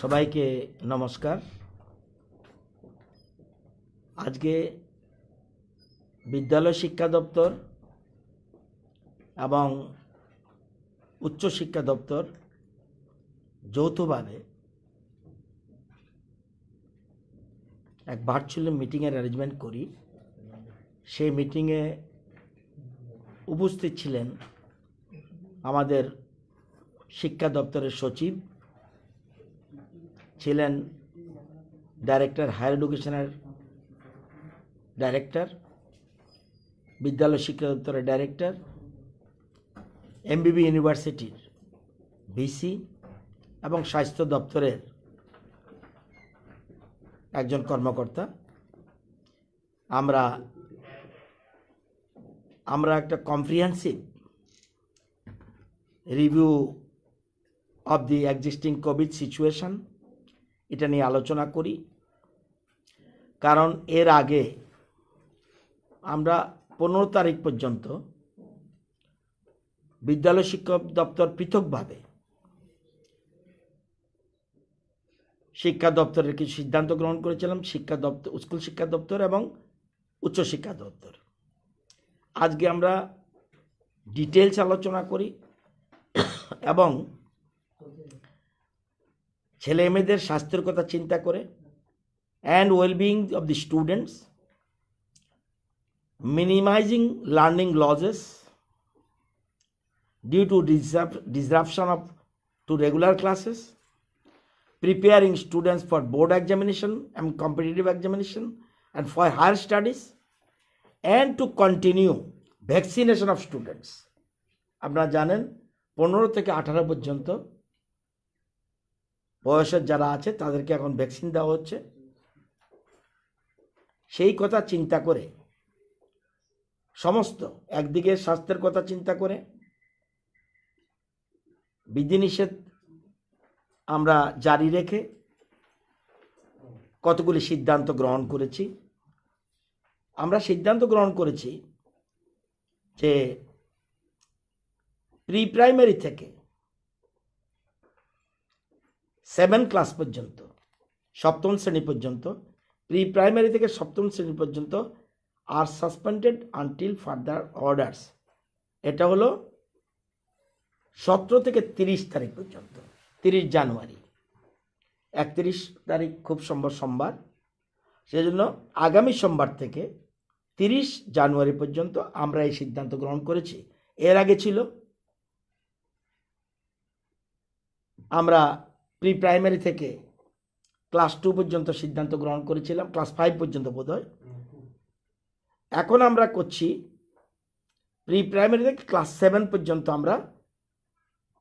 সবাইকে নমস্কার আজকে বিদ্যালয় শিক্ষা দপ্তর এবং উচ্চ শিক্ষা দপ্তর যৌথভাবে এক ভার্চুয়াল মিটিংয়ের অ্যারেঞ্জমেন্ট করি সেই মিটিংয়ে উপস্থিত ছিলেন আমাদের শিক্ষা দপ্তরের সচিব ছিলেন ডাইরেক্টর হায়ার এডুকেশনের ডাইরেক্টর বিদ্যালয় শিক্ষা দপ্তরের ডাইরেক্টর এমবিবি ইউনিভার্সিটির ভিসি এবং স্বাস্থ্য দপ্তরের একজন কর্মকর্তা আমরা আমরা একটা comprehensive review of the existing covid situation এটা নিয়ে আলোচনা করি কারণ এর আগে আমরা পনেরো তারিখ পর্যন্ত বিদ্যালয় শিক্ষক দপ্তর পৃথকভাবে শিক্ষা দপ্তরের কিছু সিদ্ধান্ত গ্রহণ করেছিলাম শিক্ষা দপ্তর স্কুল শিক্ষা দপ্তর এবং উচ্চশিক্ষা দপ্তর আজকে আমরা ডিটেলস আলোচনা করি এবং ছেলে মেয়েদের স্বাস্থ্যের কথা চিন্তা করে and wellbeing of the students minimising learning losses due to disruption of to regular classes preparing students for board examination and competitive examination and for higher studies and to continue vaccination of students আপনারা জানেন পনেরো থেকে আঠারো পর্যন্ত বয়সের যারা আছে তাদেরকে এখন ভ্যাকসিন দেওয়া হচ্ছে সেই কথা চিন্তা করে সমস্ত একদিকে স্বাস্থ্যের কথা চিন্তা করে বিধিনিষেধ আমরা জারি রেখে কতগুলি সিদ্ধান্ত গ্রহণ করেছি আমরা সিদ্ধান্ত গ্রহণ করেছি যে প্রি প্রাইমারি থেকে সেভেন ক্লাস পর্যন্ত সপ্তম শ্রেণী পর্যন্ত প্রি প্রাইমারি থেকে সপ্তম শ্রেণী পর্যন্ত আর সাসপেন্ডেড আনটিল ফার্দার অর্ডার্স এটা হলো সতেরো থেকে তিরিশ তারিখ পর্যন্ত তিরিশ জানুয়ারি একত্রিশ তারিখ খুব সম্ভব সোমবার সেজন্য আগামী সোমবার থেকে তিরিশ জানুয়ারি পর্যন্ত আমরা এই সিদ্ধান্ত গ্রহণ করেছি এর আগে ছিল আমরা প্রি প্রাইমারি থেকে ক্লাস টু পর্যন্ত সিদ্ধান্ত গ্রহণ করেছিলাম ক্লাস ফাইভ পর্যন্ত বোধ হয় এখন আমরা করছি প্রি প্রাইমারি থেকে ক্লাস সেভেন পর্যন্ত আমরা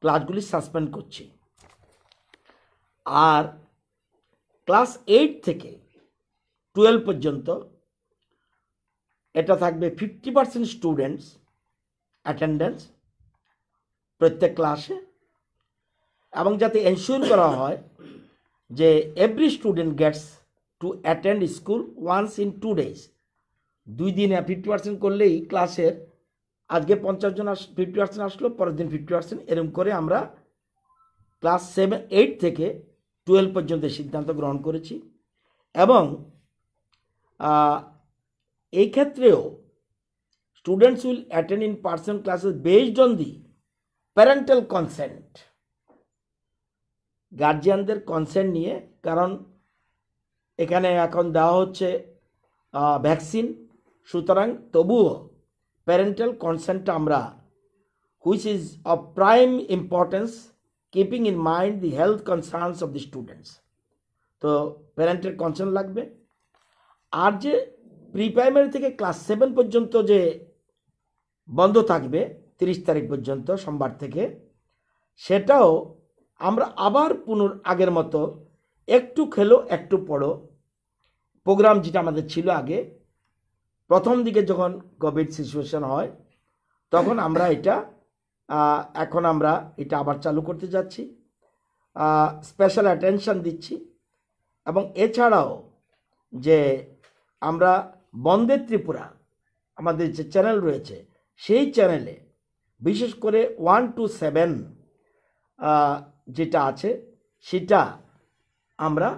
ক্লাসগুলি সাসপেন্ড করছি আর ক্লাস এইট থেকে টুয়েলভ পর্যন্ত এটা থাকবে ফিফটি পার্সেন্ট স্টুডেন্টস অ্যাটেন্ডেন্স প্রত্যেক ক্লাসে এবং যাতে এনশিওর করা হয় যে every student gets to attend school once in two days দুই দিনে ফিফটি পার্সেন্ট করলেই ক্লাসের আজকে পঞ্চাশ জন আস ফিফটি পার্সেন্ট আসলো পরের দিন ফিফটি পার্সেন্ট এরম করে আমরা ক্লাস সেভেন এইট থেকে টুয়েলভ পর্যন্ত সিদ্ধান্ত গ্রহণ করেছি এবং এই ক্ষেত্রেও students will attend in person classes based on the parental consent গার্জিয়ানদের কনসেন্ট নিয়ে কারণ এখানে এখন দেওয়া হচ্ছে ভ্যাকসিন সুতরাং তবুও প্যারেন্টাল কনসেন্টটা আমরা which is of prime importance keeping in mind the health concerns of the students তো প্যারেন্টের কনসেন্ট লাগবে আর যে প্রি প্রাইমারি থেকে ক্লাস সেভেন পর্যন্ত যে বন্ধ থাকবে তিরিশ তারিখ পর্যন্ত সোমবার থেকে সেটাও আমরা আবার পুনর আগের মতো একটু খেলো একটু পড়ো প্রোগ্রাম যেটা আমাদের ছিল আগে প্রথম দিকে যখন কোভিড সিচুয়েশন হয় তখন আমরা এটা এখন আমরা এটা আবার চালু করতে যাচ্ছি স্পেশাল অ্যাটেনশান দিচ্ছি এবং এছাড়াও যে আমরা বন্দের ত্রিপুরা আমাদের যে চ্যানেল রয়েছে সেই চ্যানেলে বিশেষ করে ওয়ান টু সেভেন যেটা আছে সেটা আমরা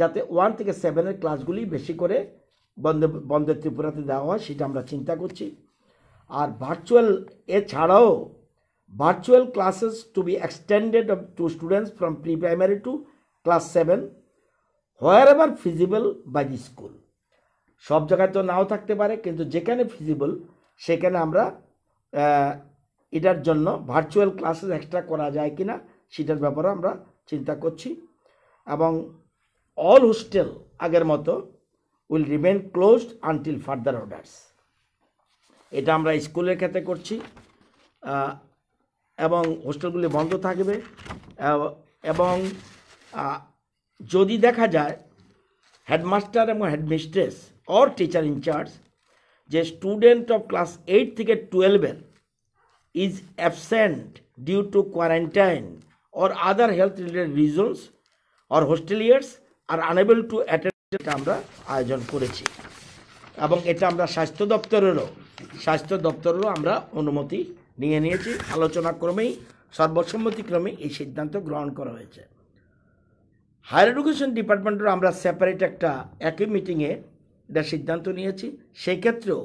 যাতে ওয়ান থেকে সেভেনের ক্লাসগুলি বেশি করে বন্ধে বন্দে ত্রিপুরাতে দেওয়া হয় সেটা আমরা চিন্তা করছি আর ভার্চুয়াল এছাড়াও virtual classes to be extended to students from pre primary to class seven wherever feasible by the school সব জায়গায় তো নাও থাকতে পারে কিন্তু যেখানে ফিজিবল সেখানে আমরা এটার জন্য ভার্চুয়াল ক্লাসেস এক্সট্রা করা যায় কি না সেটার ব্যাপারে আমরা চিন্তা করছি এবং অল হোস্টেল আগের মতো will remain closed until further orders এটা আমরা স্কুলের ক্ষেত্রে করছি এবং হোস্টেলগুলি বন্ধ থাকবে এবং যদি দেখা যায় হেডমাস্টার এবং হেডমিস্ট্রেস অর টিচার ইনচার্জ যে স্টুডেন্ট অফ ক্লাস এইট থেকে টুয়েলভের is absent due to quarantine or other health related reasons or hosteliers are unable to attend এটা আমরা আয়োজন করেছি এবং এটা আমরা স্বাস্থ্য দপ্তরেরও স্বাস্থ্য দপ্তরেরও আমরা অনুমতি নিয়ে নিয়েছি আলোচনাক্রমেই সর্বসম্মতিক্রমে এই সিদ্ধান্ত গ্রহণ করা হয়েছে হায়ার এডুকেশন ডিপার্টমেন্টেরও আমরা সেপারেট একটা একই মিটিংয়ে এটা সিদ্ধান্ত নিয়েছি সেক্ষেত্রেও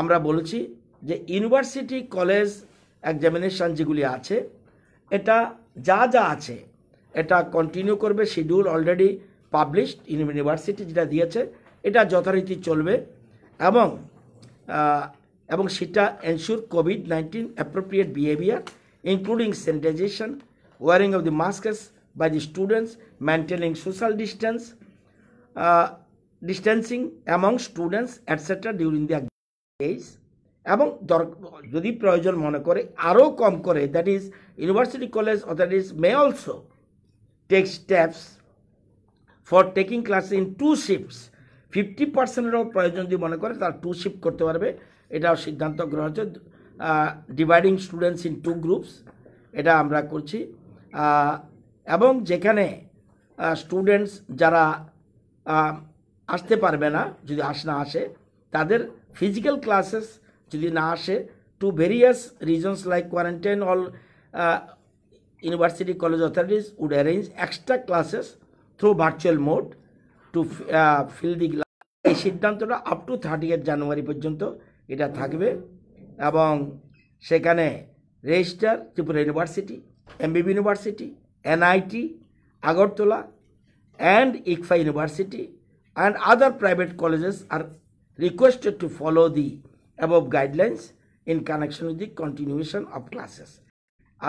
আমরা বলেছি যে ইউনিভার্সিটি কলেজ এক্সামিনেশান যেগুলি আছে এটা যা যা আছে এটা কন্টিনিউ করবে শিডিউল অলরেডি পাবলিশড ইউনিভার্সিটি যেটা দিয়েছে এটা যথারীতি চলবে এবং এবং সেটা ensure covid nineteen appropriate behaviour including sanitisation wearing of the masks by the students maintaining social distance distancing among students etcetera during the ace এবং যদি প্রয়োজন মনে করে আরও কম করে that is university college is may also take steps for taking class in two shifts fifty পার্সেন্টেরও প্রয়োজন যদি মনে করে তার টু শিফট করতে পারবে এটাও সিদ্ধান্ত গ্রহণ হচ্ছে dividing students in two groups এটা আমরা করছি এবং যেখানে স্টুডেন্টস যারা আসতে পারবে না যদি আস না আসে তাদের ফিজিক্যাল ক্লাসেস যদি না আসে to various reasons like quarantine all university college authorities would arrange extra classes through virtual mode to fill the এই সিদ্ধান্তটা up to thirty eight January পর্যন্ত এটা থাকবে এবং সেখানে registrar Tripura university MBB university NIT Agartala and ICFAI university and other private colleges are requested to follow the above guidelines in connection with the continuation of classes.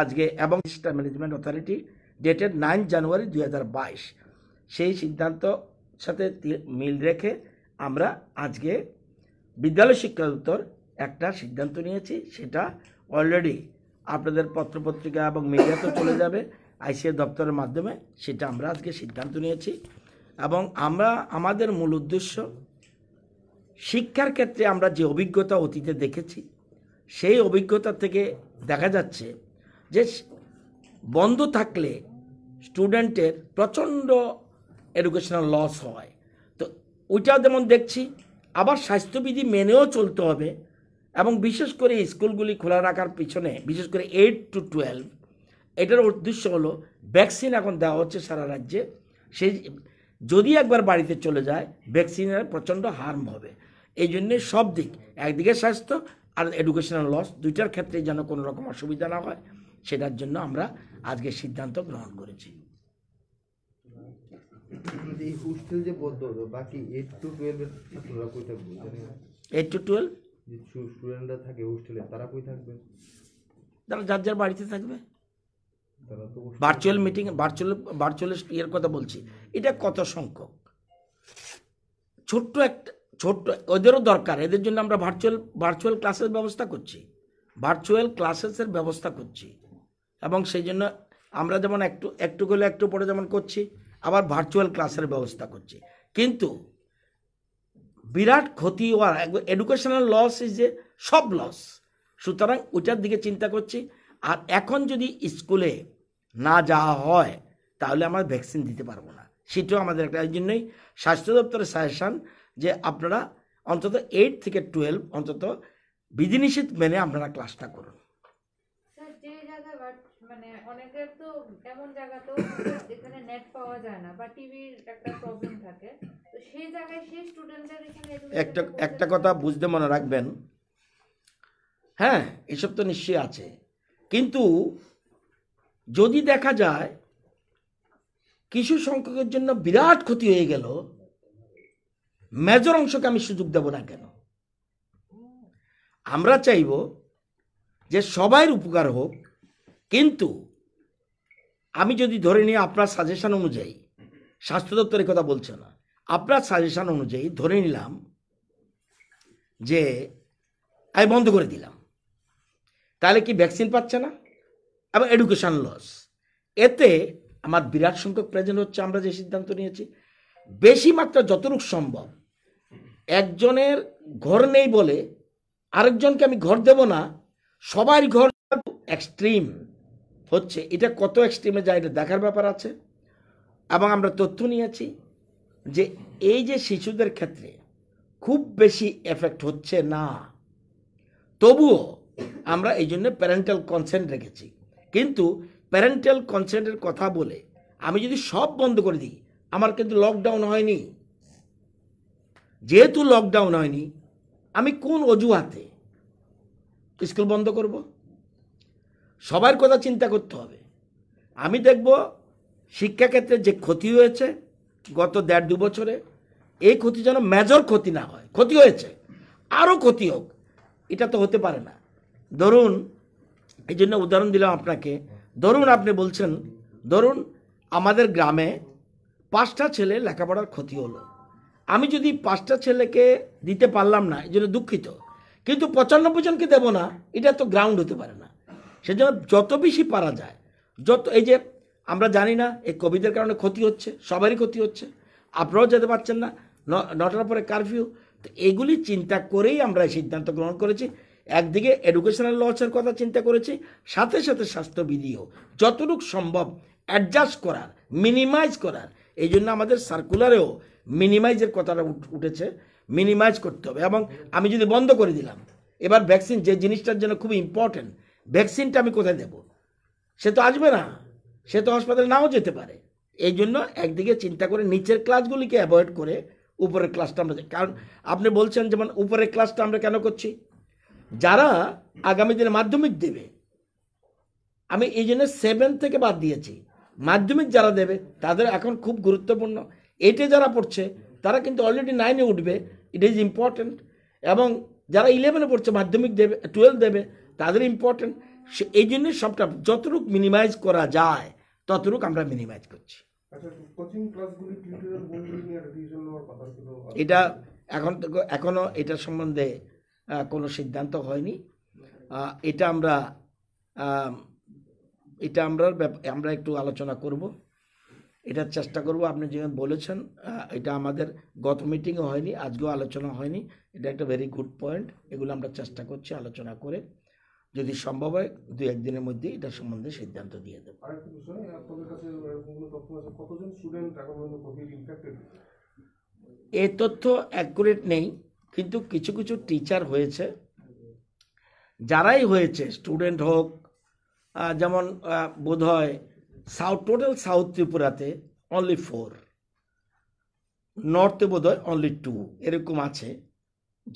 আজকে এবং system management authority dated nine জানুয়ারি দুই সেই সিদ্ধান্ত সাথে মিল রেখে আমরা আজকে বিদ্যালয় শিক্ষা দপ্তর একটা সিদ্ধান্ত নিয়েছি সেটা অলরেডি আপনাদের পত্রপত্রিকা এবং মিডিয়াতে চলে যাবে আইসিএ দপ্তরের মাধ্যমে সেটা আমরা আজকে সিদ্ধান্ত নিয়েছি এবং আমরা আমাদের মূল উদ্দেশ্য শিক্ষার ক্ষেত্রে আমরা যে অভিজ্ঞতা অতীতে দেখেছি সেই অভিজ্ঞতা থেকে দেখা যাচ্ছে যে বন্ধ থাকলে স্টুডেন্টের প্রচণ্ড এডুকেশনাল লস হয় তো ওইটা যেমন দেখছি আবার স্বাস্থ্যবিধি মেনেও চলতে হবে এবং বিশেষ করে স্কুলগুলি খোলা রাখার পিছনে বিশেষ করে এইট টু টুয়েলভ এটার উদ্দেশ্য হলো ভ্যাকসিন এখন দেওয়া হচ্ছে সারা রাজ্যে সেই যদি একবার বাড়িতে চলে যায় ভ্যাকসিনের প্রচণ্ড হার্ম হবে এই জন্যে সব দিক একদিকে স্বাস্থ্য আর এডুকেশনাল লস দুইটার ক্ষেত্রে যেন কোনো রকম অসুবিধা না হয় সেটার জন্য আমরা আজকে সিদ্ধান্ত গ্রহণ করেছি টু টুয়েলভ স্টুডেন্টরা থাকে হোস্টেলে তারা কই থাকবে তারা যার যার বাড়িতে থাকবে ভার্চুয়াল মিটিং ভার্চুয়াল ভার্চুয়াল ইয়ের কথা বলছি এটা কত সংখ্যক ছোট্ট একটা ছোট্ট ওদেরও দরকার এদের জন্য আমরা ভার্চুয়াল ভার্চুয়াল ক্লাসের ব্যবস্থা করছি ভার্চুয়াল ক্লাসেসের ব্যবস্থা করছি এবং সেই জন্য আমরা যেমন একটু একটু গেলে একটু পরে যেমন করছি আবার ভার্চুয়াল ক্লাসের ব্যবস্থা করছি কিন্তু বিরাট ক্ষতি হওয়ার এডুকেশনাল লস ইজ যে সব লস সুতরাং ওইটার দিকে চিন্তা করছি আর এখন যদি স্কুলে না যাওয়া হয় তাহলে আমরা ভ্যাকসিন দিতে পারবো না সেটাও আমাদের একটা এই জন্যই স্বাস্থ্য দপ্তরের সাজেশান যে আপনারা অন্তত এইট থেকে টুয়েলভ অন্তত বিধিনিষেধ মেনে আপনারা ক্লাসটা করুন মানে একটা একটা একটা কথা বুঝতে মনে রাখবেন হ্যাঁ এসব তো নিশ্চয়ই আছে কিন্তু যদি দেখা যায় কিছু সংখ্যকের জন্য বিরাট ক্ষতি হয়ে গেল মেজর অংশকে আমি সুযোগ দেব না কেন আমরা চাইব যে সবাই উপকার হোক কিন্তু আমি যদি ধরে নিই আপনার সাজেশন অনুযায়ী স্বাস্থ্য দপ্তরের কথা বলছে না আপনার সাজেশন অনুযায়ী ধরে নিলাম যে আমি বন্ধ করে দিলাম তাহলে কি ভ্যাকসিন পাচ্ছে না এবং এডুকেশান লস এতে আমার বিরাট সংখ্যক প্রেজেন্ট হচ্ছে আমরা যে সিদ্ধান্ত নিয়েছি বেশি মাত্রা যতটুক সম্ভব একজনের ঘর নেই বলে আরেকজনকে আমি ঘর দেব না সবার ঘর এক্সট্রিম হচ্ছে এটা কত এক্সট্রিমে যায় এটা দেখার ব্যাপার আছে এবং আমরা তথ্য নিয়েছি যে এই যে শিশুদের ক্ষেত্রে খুব বেশি এফেক্ট হচ্ছে না তবুও আমরা এই জন্য প্যারেন্টাল কনসেন্ট রেখেছি কিন্তু প্যারেন্টাল কনসেন্টের কথা বলে আমি যদি সব বন্ধ করে দিই আমার কিন্তু লকডাউন হয়নি যেহেতু লকডাউন হয়নি আমি কোন অজুহাতে স্কুল বন্ধ করব সবার কথা চিন্তা করতে হবে আমি দেখব শিক্ষাক্ষেত্রে যে ক্ষতি হয়েছে গত দেড় দু বছরে এই ক্ষতি যেন মেজর ক্ষতি না হয় ক্ষতি হয়েছে আরও ক্ষতি হোক এটা তো হতে পারে না ধরুন এই জন্য উদাহরণ দিলাম আপনাকে ধরুন আপনি বলছেন ধরুন আমাদের গ্রামে পাঁচটা ছেলে লেখাপড়ার ক্ষতি হলো আমি যদি পাঁচটা ছেলেকে দিতে পারলাম না এই জন্য দুঃখিত কিন্তু পঁচানব্বই জনকে দেবো না এটা তো গ্রাউন্ড হতে পারে না সেজন্য যত বেশি পারা যায় যত এই যে আমরা জানি না এই কোভিডের কারণে ক্ষতি হচ্ছে সবারই ক্ষতি হচ্ছে আপনারাও যেতে পারছেন না নটার পরে কারফিউ তো এগুলি চিন্তা করেই আমরা এই সিদ্ধান্ত গ্রহণ করেছি একদিকে এডুকেশনাল লসের কথা চিন্তা করেছি সাথে সাথে স্বাস্থ্যবিধিও যতটুকু সম্ভব অ্যাডজাস্ট করার মিনিমাইজ করার এই জন্য আমাদের সার্কুলারেও মিনিমাইজের কথাটা উঠেছে মিনিমাইজ করতে হবে এবং আমি যদি বন্ধ করে দিলাম এবার ভ্যাকসিন যে জিনিসটার জন্য খুব ইম্পর্ট্যান্ট ভ্যাকসিনটা আমি কোথায় দেব সে তো আসবে না সে তো হাসপাতালে নাও যেতে পারে এই জন্য একদিকে চিন্তা করে নিচের ক্লাসগুলিকে অ্যাভয়েড করে উপরের ক্লাসটা আমরা কারণ আপনি বলছেন যেমন উপরের ক্লাসটা আমরা কেন করছি যারা আগামী দিনে মাধ্যমিক দেবে আমি এই জন্য সেভেন থেকে বাদ দিয়েছি মাধ্যমিক যারা দেবে তাদের এখন খুব গুরুত্বপূর্ণ এইটে যারা পড়ছে তারা কিন্তু অলরেডি নাইনে উঠবে ইট ইজ ইম্পর্ট্যান্ট এবং যারা ইলেভেনে পড়ছে মাধ্যমিক দেবে টুয়েলভ দেবে তাদের ইম্পর্ট্যান্ট সে এই জন্য সবটা যতটুকু মিনিমাইজ করা যায় ততটুকু আমরা মিনিমাইজ করছি আচ্ছা, এটা এখন এখনও এটা সম্বন্ধে কোনো সিদ্ধান্ত হয়নি এটা আমরা এটা আমরা আমরা একটু আলোচনা করব এটার চেষ্টা করব আপনি যেমন বলেছেন এটা আমাদের গত মিটিংও হয়নি আজকেও আলোচনা হয়নি এটা একটা ভেরি গুড পয়েন্ট এগুলো আমরা চেষ্টা করছি আলোচনা করে যদি সম্ভব হয় দু একদিনের মধ্যে এটা সম্বন্ধে সিদ্ধান্ত দিয়ে দেবো এ তথ্য অ্যাকুরেট নেই কিন্তু কিছু কিছু টিচার হয়েছে যারাই হয়েছে স্টুডেন্ট হোক যেমন বোধ হয় সাউথ টোটাল সাউথ ত্রিপুরাতে অনলি ফোর নর্থে বোধ হয় অনলি টু এরকম আছে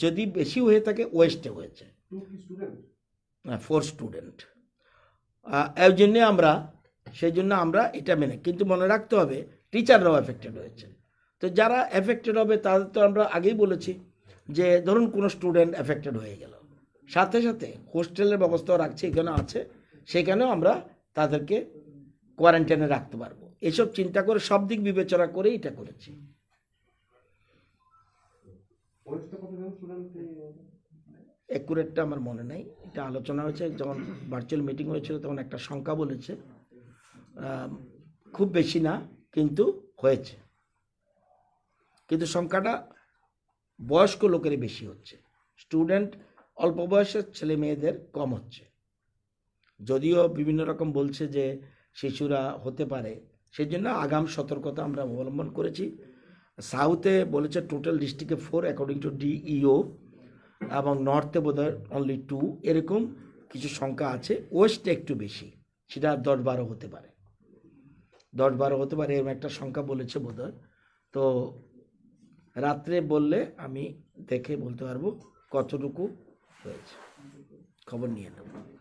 যদি বেশি হয়ে থাকে ওয়েস্টে হয়েছে ফোর স্টুডেন্ট এর জন্যে আমরা সেই জন্য আমরা এটা মেনে কিন্তু মনে রাখতে হবে টিচাররাও এফেক্টেড হয়েছে তো যারা এফেক্টেড হবে তাদের তো আমরা আগেই বলেছি যে ধরুন কোনো স্টুডেন্ট এফেক্টেড হয়ে গেল সাথে সাথে হোস্টেলের ব্যবস্থাও রাখছে এখানে আছে সেখানেও আমরা তাদেরকে কোয়ারেন্টাইনে রাখতে পারবো এসব চিন্তা করে সব দিক বিবেচনা করে এটা করেছি একুরেটটা আমার মনে নাই এটা আলোচনা হয়েছে যখন ভার্চুয়াল মিটিং হয়েছিল তখন একটা সংখ্যা বলেছে খুব বেশি না কিন্তু হয়েছে কিন্তু সংখ্যাটা বয়স্ক লোকেরই বেশি হচ্ছে স্টুডেন্ট অল্প বয়সের ছেলে মেয়েদের কম হচ্ছে যদিও বিভিন্ন রকম বলছে যে শিশুরা হতে পারে সেই জন্য আগাম সতর্কতা আমরা অবলম্বন করেছি সাউথে বলেছে টোটাল ডিস্ট্রিক্টে ফোর অ্যাকর্ডিং টু ডিইও এবং নর্থে বোধ হয় অনলি টু এরকম কিছু সংখ্যা আছে ওয়েস্টে একটু বেশি সেটা দশ বারো হতে পারে দশ বারো হতে পারে এরকম একটা সংখ্যা বলেছে বোধ তো রাত্রে বললে আমি দেখে বলতে পারবো কতটুকু হয়েছে খবর নিয়ে নেব